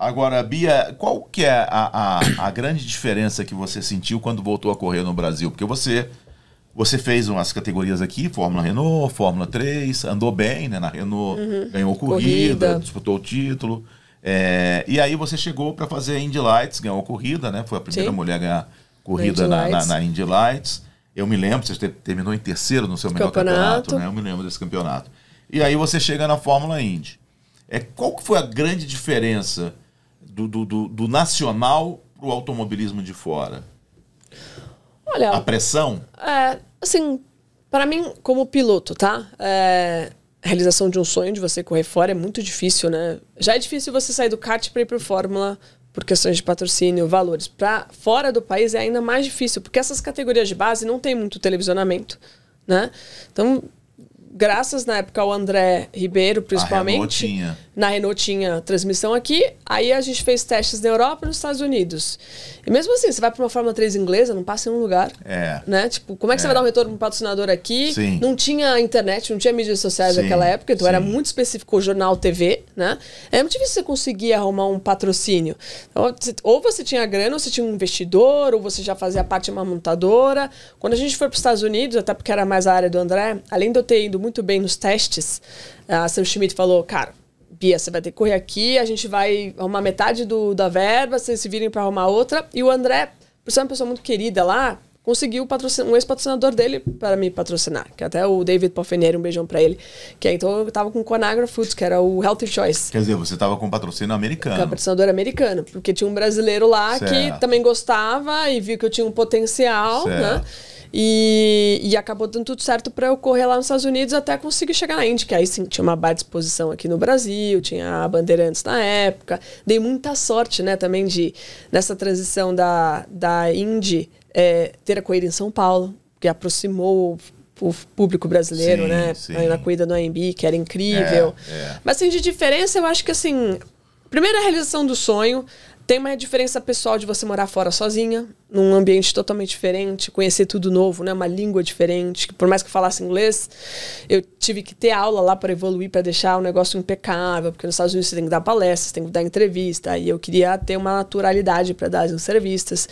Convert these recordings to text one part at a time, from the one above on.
Agora, Bia, qual que é a, a, a, grande diferença que você sentiu quando voltou a correr no Brasil? Porque você você fez umas categorias aqui, Fórmula Renault, Fórmula 3, andou bem né, na Renault, uhum. ganhou corrida, corrida, disputou o título. É, e aí você chegou para fazer Indy Lights, ganhou corrida, né? Foi a primeira Sim. mulher a ganhar corrida na, na, na, Indy Lights. Eu me lembro, você terminou em terceiro no seu melhor campeonato. campeonato, né? Eu me lembro desse campeonato. E aí você chega na Fórmula Indy. É, qual que foi a grande diferença do, do, do, do nacional para o automobilismo de fora? Olha, a pressão? É, assim, para mim, como piloto, tá? É, realização de um sonho de você correr fora é muito difícil, né? Já é difícil você sair do kart para ir para Fórmula por questões de patrocínio, valores. Para fora do país é ainda mais difícil, porque essas categorias de base não tem muito televisionamento, né? Então, graças na época ao André Ribeiro, principalmente. Renault Na Renault tinha transmissão aqui. Aí a gente fez testes na Europa e nos Estados Unidos. E mesmo assim, você vai para uma Fórmula 3 inglesa, não passa em um lugar. É. Né? Tipo, como é que é. você vai dar um retorno para um patrocinador aqui? Sim. Não tinha internet, não tinha mídias sociais Sim. naquela época, então Sim. era muito específico o jornal TV, né? É muito difícil você conseguir arrumar um patrocínio. Então, ou você tinha grana, ou você tinha um investidor, ou você já fazia parte de uma montadora. Quando a gente foi para os Estados Unidos, até porque era mais a área do André, além de eu ter ido muito bem nos testes, a Sam Schmidt falou, cara, Bia, você vai ter que correr aqui, a gente vai arrumar metade do, da verba, vocês se virem para arrumar outra. E o André, por ser uma pessoa muito querida lá, conseguiu um ex-patrocinador dele para me patrocinar, que até o David Palfenieri, um beijão para ele. Que aí, é, então eu tava com o Conagra Foods, que era o Healthy Choice. Quer dizer, você tava com um patrocínio americano. Com um patrocinador americano, porque tinha um brasileiro lá certo. que também gostava e viu que eu tinha um potencial, né? certo. né? E, e acabou dando tudo certo para eu correr lá nos Estados Unidos até conseguir chegar na Indy, que aí sim tinha uma baita exposição aqui no Brasil, tinha a Bandeirantes na época. Dei muita sorte, né, também de nessa transição da, da Indy é, ter a corrida em São Paulo, que aproximou o público brasileiro, sim, né? Sim. Na corrida no AMB, que era incrível. É, é. Mas assim, de diferença, eu acho que assim. primeira realização do sonho, tem uma diferença pessoal de você morar fora sozinha, num ambiente totalmente diferente, conhecer tudo novo, né? Uma língua diferente. Que por mais que eu falasse inglês, eu tive que ter aula lá para evoluir, para deixar o negócio impecável, porque nos Estados Unidos você tem que dar palestras, tem que dar entrevista, e eu queria ter uma naturalidade para dar as entrevistas.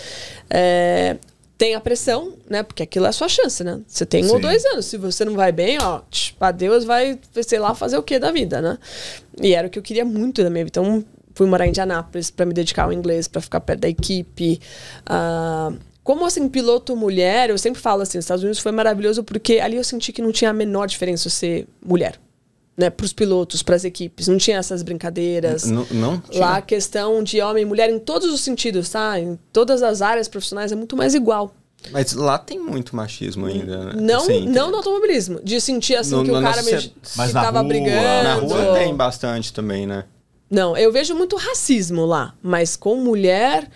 É, tem a pressão, né? Porque aquilo é a sua chance, né? Você tem um ou dois anos. Se você não vai bem, ó, para Deus vai, sei lá, fazer o que da vida, né? E era o que eu queria muito da minha vida. Então, fui morar em Indianápolis para me dedicar ao inglês, para ficar perto da equipe. Uh, como assim, piloto mulher, eu sempre falo assim, os Estados Unidos foi maravilhoso porque ali eu senti que não tinha a menor diferença ser mulher. Né, para os pilotos, para as equipes. Não tinha essas brincadeiras. Não, não Lá a questão de homem e mulher em todos os sentidos, tá? Em todas as áreas profissionais é muito mais igual. Mas lá tem muito machismo ainda, né? Não, assim, não tem... no automobilismo. De sentir assim no, que o cara se mas que tava rua, brigando. Na rua tem bastante também, né? Não, eu vejo muito racismo lá, mas com mulher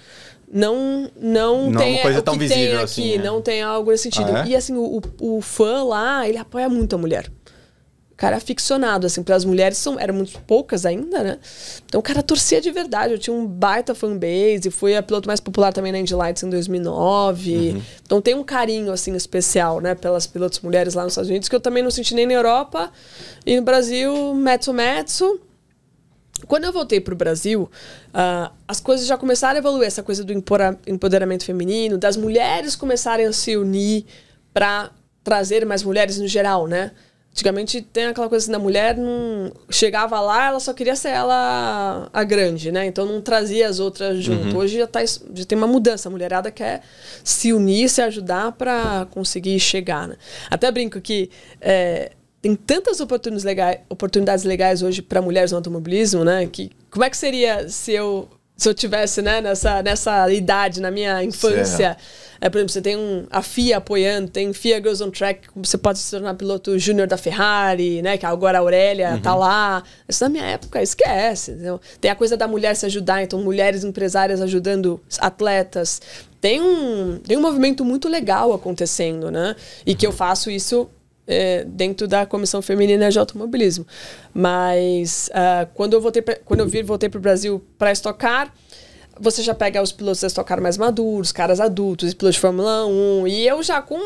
não não, não tem é uma coisa tão visível aqui, assim, né? não é. tem algo nesse sentido. Ah, é? E assim, o, o fã lá, ele apoia muito a mulher. O cara é ficcionado, assim, para as mulheres são, eram muito poucas ainda, né? Então o cara torcia de verdade. Eu tinha um baita fanbase, fui a piloto mais popular também na Indy Lights em 2009. Uhum. Então tem um carinho, assim, especial, né, pelas pilotos mulheres lá nos Estados Unidos, que eu também não senti nem na Europa. E no Brasil, mezzo, mezzo. Quando eu voltei para o Brasil, uh, as coisas já começaram a evoluir. Essa coisa do empoderamento feminino, das mulheres começarem a se unir para trazer mais mulheres no geral, né? Antigamente tem aquela coisa assim, a mulher não chegava lá, ela só queria ser ela a grande, né? Então não trazia as outras junto. Uhum. Hoje já, tá, já tem uma mudança, a mulherada quer se unir, se ajudar para conseguir chegar, né? Até brinco que é, tem tantas oportunidades legais, oportunidades legais hoje para mulheres no automobilismo, né? Que como é que seria se eu se eu tivesse, né, nessa nessa idade, na minha infância? É, por exemplo, você tem um, a FIA apoiando, tem FIA Girls on Track, você pode se tornar piloto júnior da Ferrari, né? Que agora a Aurélia tá uhum. tá lá. Isso na minha época, esquece. Entendeu? Tem a coisa da mulher se ajudar, então mulheres empresárias ajudando atletas. Tem um, tem um movimento muito legal acontecendo, né? E uhum. que eu faço isso é, dentro da Comissão Feminina de Automobilismo. Mas uh, quando eu voltei, pra, quando eu vir, voltei para o Brasil para estocar, você já pega os pilotos da estocar mais maduros, caras adultos, pilotos de Fórmula 1, e eu já com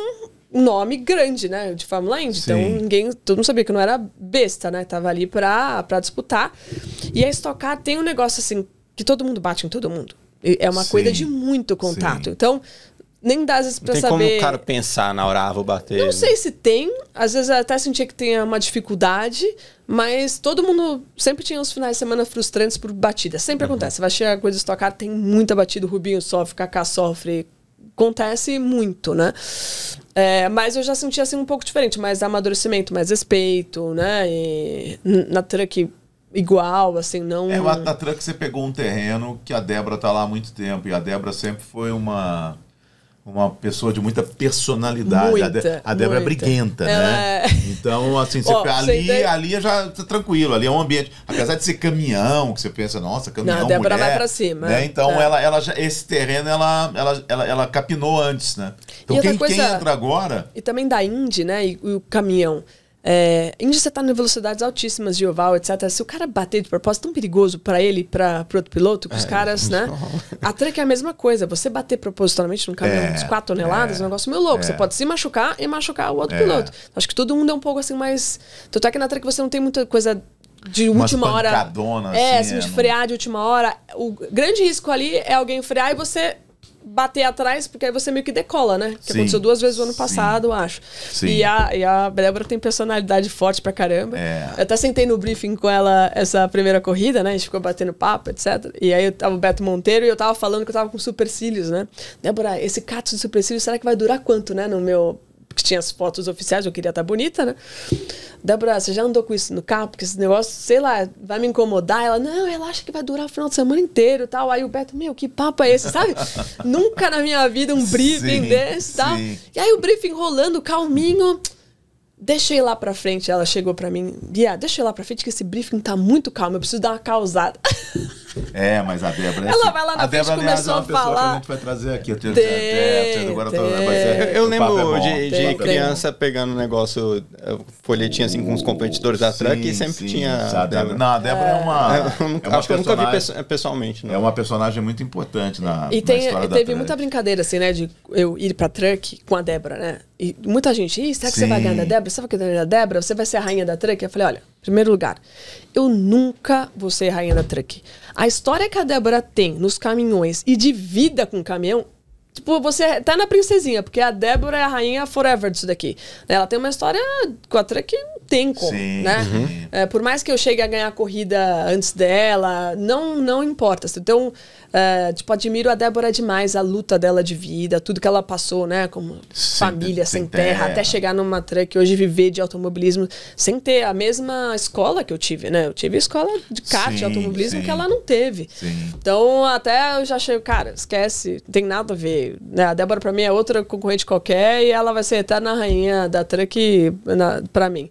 um nome grande, né, de Fórmula Indy. Então ninguém, todo mundo sabia que não era besta, né, tava ali para disputar. E a estocar tem um negócio assim que todo mundo bate em todo mundo. É uma Sim. coisa de muito contato. Sim. Então, nem dá às vezes pra não tem saber. Tem como o cara pensar na hora, ah, vou bater. Não sei se tem, às vezes até sentia que tinha uma dificuldade, mas todo mundo sempre tinha uns finais de semana frustrantes por batida. Sempre uhum. acontece. Vai chegar coisa estocada, tem muita batida, o Rubinho sofre, o Kaká sofre. Acontece muito, né? É, mas eu já senti assim um pouco diferente, mais amadurecimento, mais respeito, né? E na truck igual, assim, não. É, na truck você pegou um terreno que a Débora tá lá há muito tempo, e a Débora sempre foi uma uma pessoa de muita personalidade. Muita, a, Débora é briguenta, né? É... Então, assim, você, oh, ali, ali já tá tranquilo, ali é um ambiente. Apesar de ser caminhão, que você pensa, nossa, caminhão. Não, a Débora mulher, vai pra cima. Né? Então, é. ela, ela já, esse terreno ela, ela, ela, ela capinou antes, né? Então, quem, coisa... quem entra agora. E também da Indy, né? E, e o caminhão. É, ainda você tá em velocidades altíssimas de oval, etc. Se o cara bater de propósito, é tão perigoso para ele, para pro outro piloto, os é, caras, né? A tranca é a mesma coisa. Você bater propositalmente num caminhão é, de 4 toneladas é, é, um negócio meio louco. Você é. pode se machucar e machucar o outro é. piloto. Acho que todo mundo é um pouco assim mais. Tanto é que na tranca você não tem muita coisa de última hora. Assim, é, assim, assim de frear de última hora. O grande risco ali é alguém frear e você bater atrás, porque aí você meio que decola, né? Que Sim. aconteceu duas vezes no ano passado, acho. Sim. E, a, e a Débora tem personalidade forte pra caramba. É. Eu até sentei no briefing com ela essa primeira corrida, né? A gente ficou batendo papo, etc. E aí eu tava o Beto Monteiro e eu tava falando que eu tava com supercílios, né? Débora, esse cato de supercílios, será que vai durar quanto, né? No meu que tinha as fotos oficiais, eu queria estar tá bonita, né? Débora, você já andou com isso no carro? Porque esse negócio, sei lá, vai me incomodar. Ela, não, ela acha que vai durar o final de semana inteiro e tal. Aí o Beto, meu, que papo é esse, sabe? Nunca na minha vida um briefing sim, desse tá? tal. Sim. E aí o briefing rolando, calminho. Deixa eu ir lá pra frente. Ela chegou pra mim, Bia, deixa eu ir lá pra frente que esse briefing tá muito calmo, eu preciso dar uma causada. É, mas a Débora. É Ela assim. vai lá na a frente Débora, começou é a falar. Que a gente vai trazer aqui. Eu, tenho, é, é, tem, agora tem, eu lembro de, de criança pegando um negócio, folhetinho assim com os competidores da Truck e sempre sim, tinha. A Débora. Não, a Débora é, é uma. É uma acho que eu nunca vi pessoalmente. Não. É uma personagem muito importante na. E, tem, na e teve muita brincadeira assim, né, de eu ir pra Truck com a Débora, né? E muita gente, Ih, será que Sim. você vai ganhar da Débora? Você vai ganhar da Débora? Você vai ser a rainha da truck? Eu falei, olha, em primeiro lugar, eu nunca vou ser rainha da truck. A história que a Débora tem nos caminhões e de vida com o caminhão, tipo, você tá na princesinha, porque a Débora é a rainha forever disso daqui. Ela tem uma história com a truck tem como, Sim. né? Uhum. É, por mais que eu chegue a ganhar a corrida antes dela, não não importa. Então, é, tipo, admiro a Débora demais, a luta dela de vida, tudo que ela passou, né? Como sem família, sem, sem terra, terra, até chegar numa truck hoje viver de automobilismo, sem ter a mesma escola que eu tive, né? Eu tive escola de kart, sim, de automobilismo, sim. que ela não teve. Sim. Então, até eu já chego, cara, esquece, tem nada a ver. Né? A Débora, pra mim, é outra concorrente qualquer e ela vai ser eterna rainha da truck pra mim.